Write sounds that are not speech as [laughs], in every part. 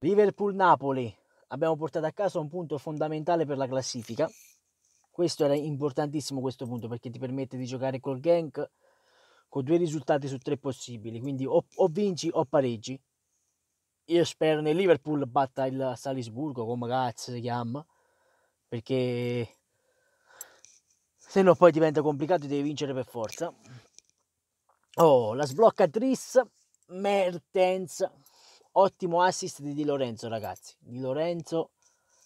Liverpool-Napoli, abbiamo portato a casa un punto fondamentale per la classifica. Questo era importantissimo questo punto perché ti permette di giocare col gank con due risultati su tre possibili, quindi o, o vinci o pareggi. Io spero nel Liverpool batta il Salisburgo, come cazzo si chiama, perché se no poi diventa complicato e devi vincere per forza. Oh, la sbloccatrice Mertens Ottimo assist di Di Lorenzo, ragazzi. Di Lorenzo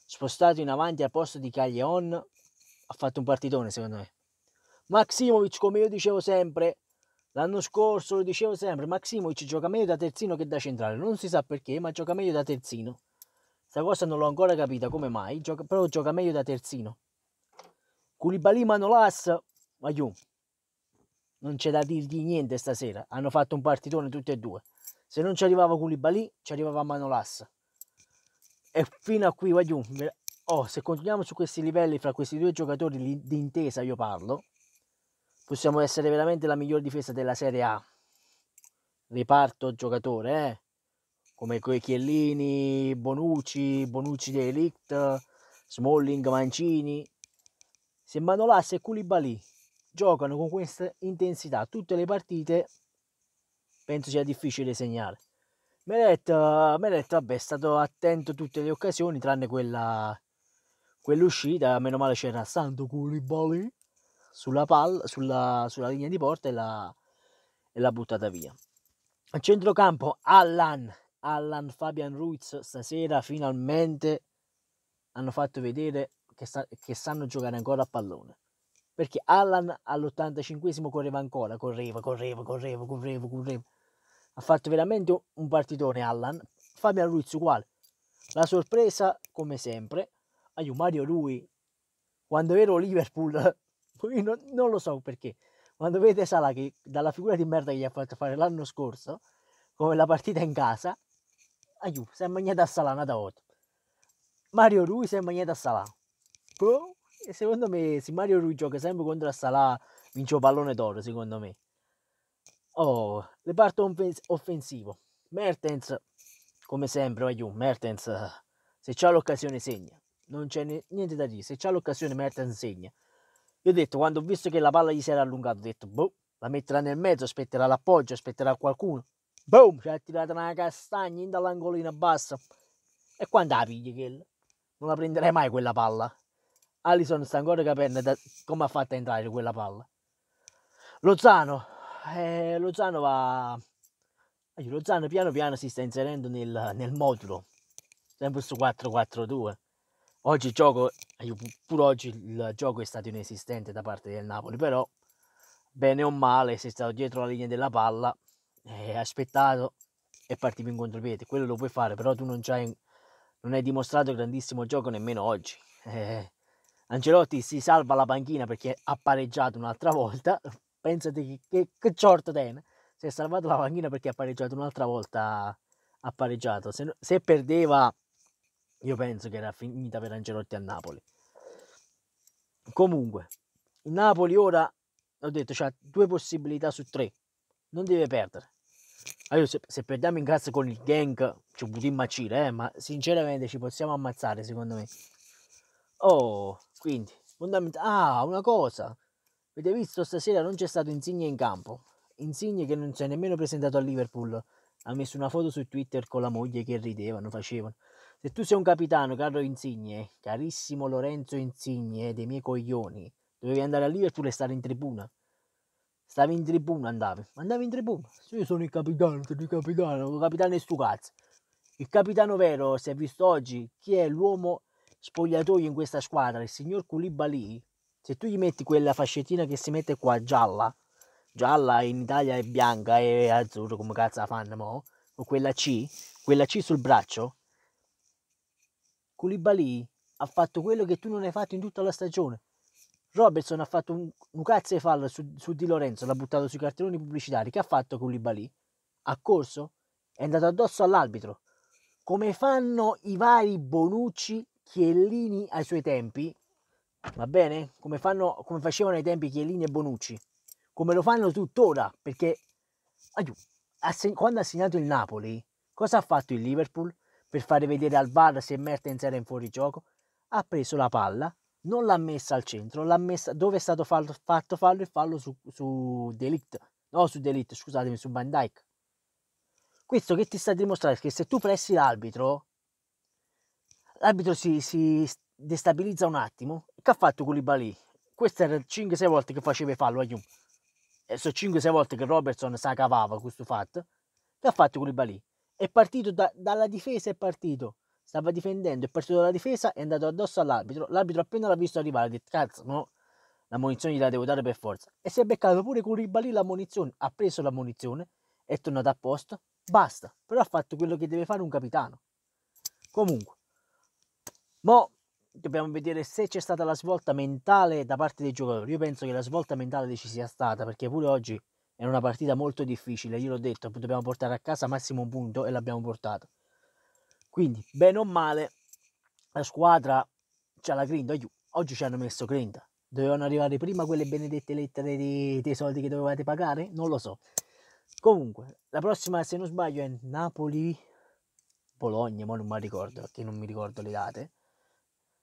spostato in avanti al posto di Caglion. Ha fatto un partitone, secondo me. Maximovic, come io dicevo sempre, l'anno scorso lo dicevo sempre, Maximovic gioca meglio da terzino che da centrale. Non si sa perché, ma gioca meglio da terzino. Questa cosa non l'ho ancora capita, come mai? Gioca, però gioca meglio da terzino. Koulibaly Manolas, ma io, non c'è da dirgli niente stasera. Hanno fatto un partitone tutti e due. Se non ci arrivava Koulibaly, ci arrivava Manolas. E fino a qui, vai oh, se continuiamo su questi livelli fra questi due giocatori d'intesa io parlo, possiamo essere veramente la miglior difesa della Serie A. Reparto giocatore, eh? come coi Chiellini, Bonucci, Bonucci di Elict, Smalling, Mancini. Se Manolas e Koulibaly giocano con questa intensità tutte le partite, penso sia difficile segnare. Meret, Meret vabbè, è stato attento a tutte le occasioni, tranne quella, quell'uscita, meno male c'era Santo Koulibaly sulla, sulla, sulla linea di porta e l'ha, e l'ha buttata via. A centrocampo Allan, Allan Fabian Ruiz stasera finalmente hanno fatto vedere che, sa, che sanno giocare ancora a pallone. Perché Allan all'85 correva ancora, correva, correva, correva, correva, correva. correva ha fatto veramente un partitone Allan. Fabian Ruiz uguale. La sorpresa, come sempre, aiuto Mario Rui, quando ero Liverpool, [laughs] io non, non lo so perché, quando vede Sala che dalla figura di merda che gli ha fatto fare l'anno scorso, come la partita in casa, aiuto, si è mangiato a Sala una da Mario Rui si è mangiato a Sala. Boh, e secondo me, se Mario Rui gioca sempre contro a Sala, vince il pallone d'oro, secondo me. Oh, reparto offens- offensivo. Mertens, come sempre, Ayun, Mertens, se c'ha l'occasione segna. Non c'è n- niente da dire, se c'ha l'occasione Mertens segna. Io ho detto, quando ho visto che la palla gli si era allungata, ho detto, boh, la metterà nel mezzo, aspetterà l'appoggio, aspetterà qualcuno. Boom, ci ha tirato una castagna in dall'angolina bassa. E quando la pigli quella? Non la prenderai mai quella palla. Alison sta ancora capendo da- come ha fatto a entrare quella palla. Lozano, eh, Lozano va... Eh, Lozano piano piano si sta inserendo nel, nel modulo, sempre su 4-4-2. Oggi il gioco, eh, pur oggi il gioco è stato inesistente da parte del Napoli, però bene o male sei stato dietro la linea della palla, eh, hai aspettato e partivi in contropiede. Quello lo puoi fare, però tu non, hai, non hai dimostrato grandissimo gioco nemmeno oggi. Eh, Angelotti si salva la panchina perché ha pareggiato un'altra volta, Pensate che, che, short ten si è salvato la panchina perché ha pareggiato un'altra volta. Ha pareggiato. Se, se perdeva, io penso che era finita per Angelotti a Napoli. Comunque, il Napoli ora, ho detto, ha due possibilità su tre. Non deve perdere. Allora, se, se perdiamo in casa con il gang, ci buttiamo a cire, eh, ma sinceramente ci possiamo ammazzare, secondo me. Oh, quindi, fondamentalmente... Ah, una cosa, Avete visto stasera non c'è stato Insigne in campo. Insigne che non si è nemmeno presentato a Liverpool. Ha messo una foto su Twitter con la moglie che ridevano, facevano. Se tu sei un capitano, caro Insigne, carissimo Lorenzo Insigne, dei miei coglioni, dovevi andare a Liverpool e stare in tribuna. Stavi in tribuna, andavi. Andavi in tribuna. Sì, io sono il capitano, sono il capitano. Il capitano è stu cazzo. Il capitano vero, si è visto oggi, chi è l'uomo spogliatoio in questa squadra? Il signor Koulibaly se tu gli metti quella fascettina che si mette qua gialla, gialla in Italia è bianca e azzurro come cazzo la fanno mo, o quella C, quella C sul braccio, Koulibaly ha fatto quello che tu non hai fatto in tutta la stagione. Robertson ha fatto un, un cazzo di fallo su, su, Di Lorenzo, l'ha buttato sui cartelloni pubblicitari. Che ha fatto Koulibaly? Ha corso? È andato addosso all'arbitro. Come fanno i vari Bonucci, Chiellini ai suoi tempi, va bene? Come, fanno, come facevano ai tempi Chiellini e Bonucci, come lo fanno tuttora, perché quando ha segnato il Napoli, cosa ha fatto il Liverpool per fare vedere al VAR se Mertens era in fuorigioco? Ha preso la palla, non l'ha messa al centro, l'ha messa dove è stato fallo, fatto fallo e fallo su, su Delict, no su Delict, scusatemi, su Van Dyke. Questo che ti sta a dimostrare che se tu pressi l'arbitro, l'arbitro si, si destabilizza un attimo che ha fatto Koulibaly? Queste erano 5-6 volte che faceva fallo a Jum. E sono 5-6 volte che Robertson sa cavava questo fatto. Che ha fatto Koulibaly? È partito da, dalla difesa, è partito. Stava difendendo, è partito dalla difesa, è andato addosso all'arbitro. L'arbitro appena l'ha visto arrivare ha detto, cazzo, no, la munizione gliela devo dare per forza. E si è beccato pure Koulibaly la munizione. Ha preso la munizione, è tornato a posto, basta. Però ha fatto quello che deve fare un capitano. Comunque, mo dobbiamo vedere se c'è stata la svolta mentale da parte dei giocatori. Io penso che la svolta mentale ci sia stata perché pure oggi è una partita molto difficile, Io l'ho detto, dobbiamo portare a casa massimo un punto e l'abbiamo portato. Quindi, bene o male, la squadra c'ha la grinta, oggi ci hanno messo grinta. Dovevano arrivare prima quelle benedette lettere di, dei soldi che dovevate pagare? Non lo so. Comunque, la prossima, se non sbaglio, è Napoli-Bologna, ma non mi ricordo, perché non mi ricordo le date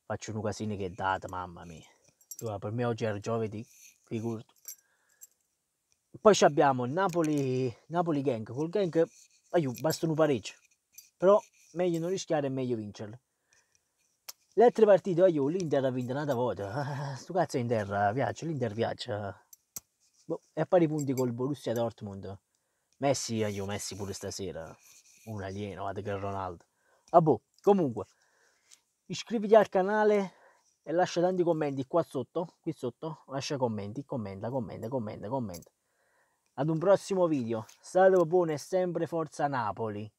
faccio un casino che è data, mamma mia. Allora, per me oggi era giovedì, figurato. Poi abbiamo Napoli, Napoli Gang, col Gang aiuto, basta un però meglio non rischiare e meglio vincerle. Le altre partite, aiuto, l'Inter ha vinto una volta, [laughs] sto cazzo è in terra, viaggia, l'Inter viaggia. Boh, e a pari punti col Borussia Dortmund. Messi, aiuto, Messi pure stasera, un alieno, vado che Ronaldo. Ah boh, comunque, iscriviti al canale e lascia tanti commenti qua sotto, qui sotto, lascia commenti, commenta, commenta, commenta, commenta. Ad un prossimo video, salve buone e sempre forza Napoli!